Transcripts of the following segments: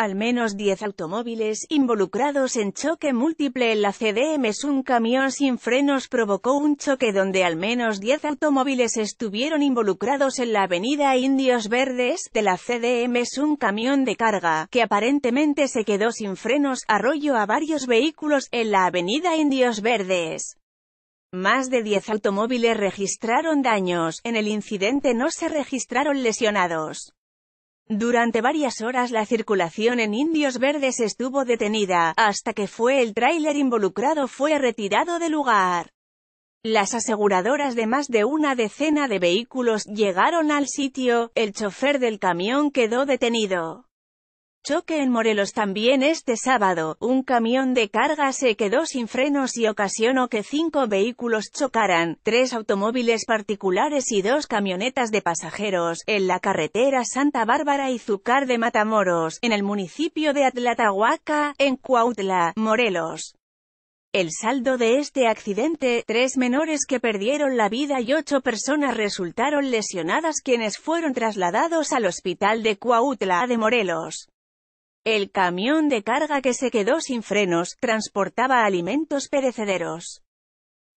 Al menos 10 automóviles involucrados en choque múltiple en la CDM es Un camión sin frenos provocó un choque donde al menos 10 automóviles estuvieron involucrados en la avenida Indios Verdes de la CDM es Un camión de carga, que aparentemente se quedó sin frenos, arroyo a varios vehículos en la avenida Indios Verdes. Más de 10 automóviles registraron daños, en el incidente no se registraron lesionados. Durante varias horas la circulación en Indios Verdes estuvo detenida, hasta que fue el tráiler involucrado fue retirado del lugar. Las aseguradoras de más de una decena de vehículos llegaron al sitio, el chofer del camión quedó detenido. Choque en Morelos también este sábado, un camión de carga se quedó sin frenos y ocasionó que cinco vehículos chocaran, tres automóviles particulares y dos camionetas de pasajeros, en la carretera Santa Bárbara y Zucar de Matamoros, en el municipio de Atlatahuaca, en Cuautla, Morelos. El saldo de este accidente, tres menores que perdieron la vida y ocho personas resultaron lesionadas quienes fueron trasladados al hospital de Cuautla de Morelos. El camión de carga que se quedó sin frenos, transportaba alimentos perecederos.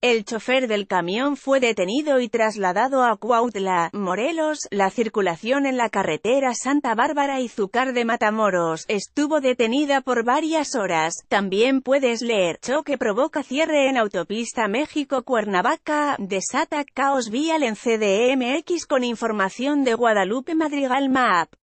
El chofer del camión fue detenido y trasladado a Cuautla, Morelos. La circulación en la carretera Santa Bárbara y Zúcar de Matamoros estuvo detenida por varias horas. También puedes leer, choque provoca cierre en autopista México-Cuernavaca, desata caos vial en CDMX con información de Guadalupe Madrigal Map.